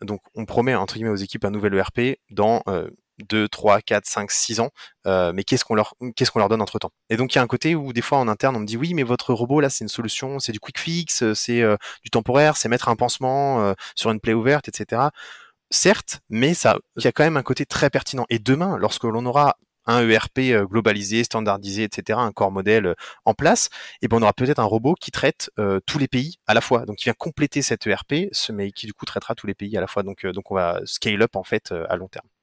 E donc, on promet entre guillemets aux équipes un nouvel ERP dans 2, 3, 4, 5, 6 ans, euh, mais qu'est-ce qu'on leur, donne entre temps Et donc il y a un côté où des fois en interne on me dit oui, mais votre robot là c'est une solution, c'est du quick fix, euh, c'est euh, du temporaire, c'est mettre un pansement sur une plaie ouverte, etc. Certes, mais ça, il y a quand même un côté très pertinent. Et demain, lorsque l'on aura un ERP euh, globalisé, standardisé, etc., un corps modèle euh, en place, et ben on aura peut-être un robot qui traite euh, tous les pays à la fois. Donc qui vient compléter cet ERP, mais qui du coup traitera tous les pays à la fois. Donc, donc on va scale up en fait à long terme.